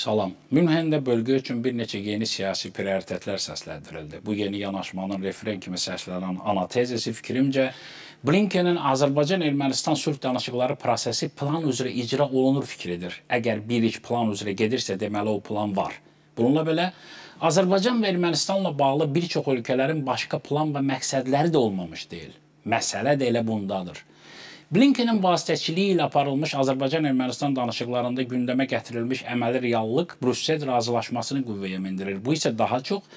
Salam. Münhendə bölgə üçün bir neçə yeni siyasi prioritetlər səsləndirildi. Bu yeni yanaşmanın refren kimi səslənən ana tezisi fikrimcə Blinkenin Azərbaycan-Ermənistan sülh danışıqları prosesi plan üzrə icra olunur fikridir. Əgər birlik plan üzrə gedirsə, deməli o plan var. Bununla belə Azərbaycan və Ermənistanla bağlı bir çox ölkələrin başqa plan və məqsədləri də olmamış deyil. Məsələ də elə bundadır. Blinkenin vasitəçiliyi ilə aparılmış Azərbaycan-Ermənistan danışıqlarında gündəmə gətirilmiş əməli reallıq Brüssel razılaşmasını qüvvəyə mindirir. Bu isə daha çox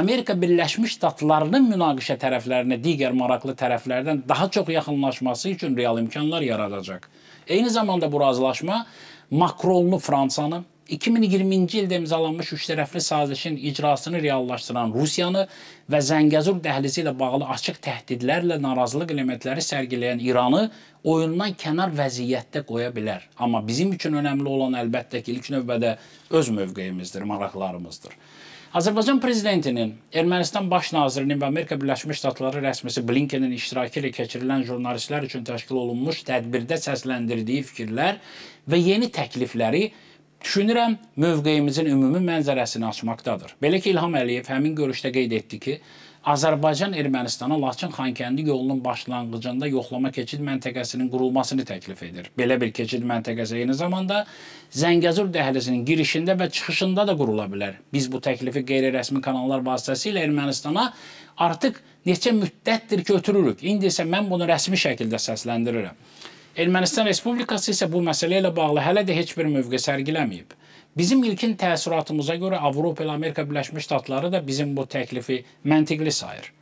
Amerika Birləşmiş Ştatlarının münaqişə tərəflərinə digər maraqlı tərəflərdən daha çox yaxınlaşması üçün real imkanlar yaradacaq. Eyni zamanda bu razılaşma Makronlu Fransanı, 2020-ci ildə imzalanmış üçtərəfli sazişin icrasını reallaşdıran Rusiyanı və Zəngəzur dəhlizi ilə bağlı açıq təhdidlərlə narazılıq elementləri sərgiləyən İranı oyundan kənar vəziyyətdə qoya bilər. Amma bizim üçün önəmli olan əlbəttə ki, ilk növbədə öz mövqeyimizdir, maraqlarımızdır. Azərbaycan prezidentinin, Ermənistan baş nazirinin və Amerika Birləşmiş Ştatları rəsmisi Blinkenin iştirakı ilə keçirilən jurnalistlər üçün təşkil olunmuş tədbirdə səsləndirdiyi fikirlər və yeni təklifləri Düşünürəm, mövqeyimizin ümumi mənzərəsini açmaqdadır. Belə ki, İlham Əliyev həmin görüşdə qeyd etdi ki, Azərbaycan Ermənistana Laçın-Xankəndi yolunun başlanğıcında yoxlama keçid məntəqəsinin qurulmasını təklif edir. Belə bir keçid məntəqəsi eyni zamanda Zəngəzur dəhlizinin girişində və çıxışında da qurula bilər. Biz bu təklifi qeyri-rəsmi kanallar vasitəsilə Ermənistana artıq neçə müddətdir götürürük. İndi isə mən bunu rəsmi şəkildə səsləndirirəm. Ermənistan Respublikası isə bu məsələ ilə bağlı hələ də heç bir mövqe sərgiləməyib. Bizim ilkin təəssüratımıza görə Avropa ilə Amerika Birləşmiş Ştatları da bizim bu təklifi məntiqli sayır.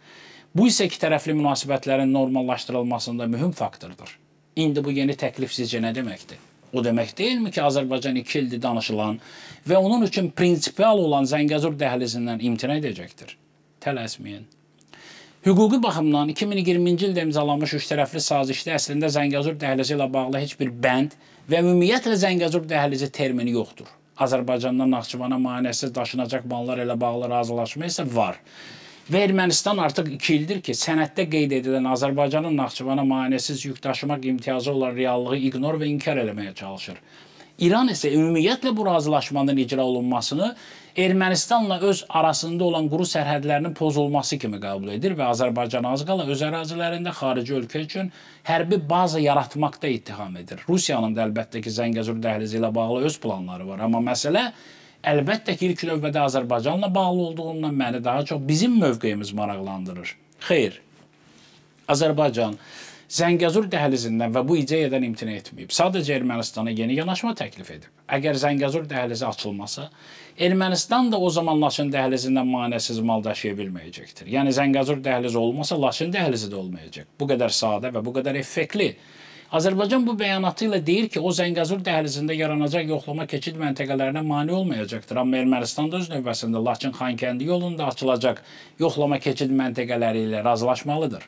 Bu isə iki tərəfli münasibətlərin normallaşdırılmasında mühüm faktordur. İndi bu yeni təklif sizcə nə deməkdir? O demək deyilmi ki, Azərbaycan 2 ildir danışılan və onun üçün prinsipial olan Zəngəzur dəhlizindən imtina edəcəkdir? Tələsməyin. Hüquqi baxımdan 2020-ci ildə imzalanmış üçtərəfli sazişdə əslində Zəngəzur dəhlizi ilə bağlı heç bir bənd və ümumiyyətlə Zəngəzur dəhlizi termini yoxdur. Azərbaycandan Naxçıvana maneəsiz daşınacaq mallar ilə bağlı razılaşma isə var. Və Ermənistan artıq 2 ildir ki, sənəddə qeyd edilən Azərbaycanın Naxçıvana maneəsiz yük daşımaq imtiyazı olan reallığı ignor və inkar eləməyə çalışır. İran isə ümumiyyətlə bu razılaşmanın icra olunmasını Ermənistanla öz arasında olan quru sərhədlərinin pozulması kimi qəbul edir və Azərbaycan az qala öz ərazilərində xarici ölkə üçün hərbi baza yaratmaqda ittiham edir. Rusiyanın da əlbəttə ki, Zəngəzur dəhlizi ilə bağlı öz planları var, amma məsələ əlbəttə ki, ilk növbədə Azərbaycanla bağlı olduğundan məni daha çox bizim mövqeyimiz maraqlandırır. Xeyr. Azərbaycan Zəngəzur dəhlizindən və bu ideyadan imtina etməyib. Sadəcə Ermənistana yeni yanaşma təklif edib. Əgər Zəngəzur dəhlizi açılmasa, Ermənistan da o zaman Laçın dəhlizindən maneəsiz mal daşıya bilməyəcəkdir. Yəni Zəngəzur dəhlizi olmasa, Laçın dəhlizi də olmayacaq. Bu qədər sadə və bu qədər effektli Azərbaycan bu bəyanatı ilə deyir ki, o Zəngəzur dəhlizində yaranacaq yoxlama keçid məntəqələrinə mane olmayacaqdır. Amma Ermənistan da öz növbəsində Laçın-Xankəndi yolunda açılacaq yoxlama keçid məntəqələri ilə razılaşmalıdır.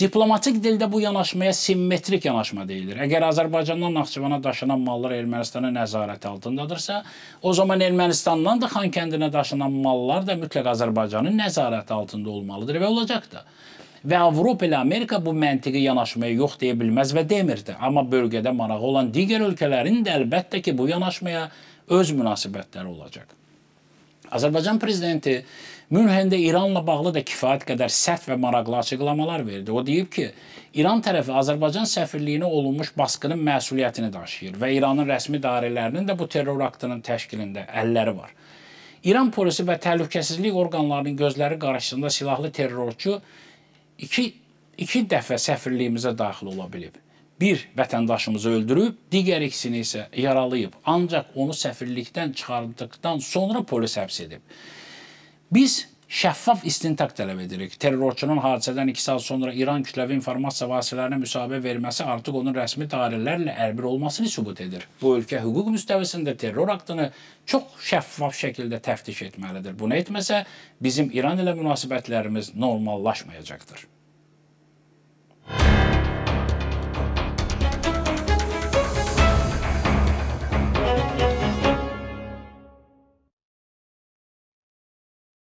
Diplomatik dildə bu yanaşmaya simmetrik yanaşma deyilir. Əgər Azərbaycandan Naxçıvana daşınan mallar Ermənistanın nəzarəti altındadırsa, o zaman Ermənistandan da Xankəndinə daşınan mallar da mütləq Azərbaycanın nəzarəti altında olmalıdır və olacaq da. Və Avropa ilə Amerika bu məntiqi yanaşmaya yox deyə bilməz və demirdi. Amma bölgədə marağı olan digər ölkələrin də əlbəttə ki, bu yanaşmaya öz münasibətləri olacaq. Azərbaycan prezidenti Münhendə İranla bağlı da kifayət qədər sərt və maraqlı açıqlamalar verdi. O deyib ki, İran tərəfi Azərbaycan səfirliyinə olunmuş basqının məsuliyyətini daşıyır və İranın rəsmi dairələrinin də bu terror aktının təşkilində əlləri var. İran polisi və təhlükəsizlik orqanlarının gözləri qarşısında silahlı terrorçu iki, iki dəfə səfirliyimizə daxil ola bilib. Bir vətəndaşımızı öldürüb, digər ikisini isə yaralayıb. Ancaq onu səfirlikdən çıxardıqdan sonra polis həbs edib. Biz şəffaf istintaq tələb edirik. Terrorçunun hadisədən 2 saat sonra İran kütləvi informasiya vasitələrinə müsahibə verməsi artıq onun rəsmi tarixlərlə əlbir olmasını sübut edir. Bu ölkə hüquq müstəvisində terror aktını çox şəffaf şəkildə təftiş etməlidir. Bunu etməsə, bizim İran ilə münasibətlərimiz normallaşmayacaqdır.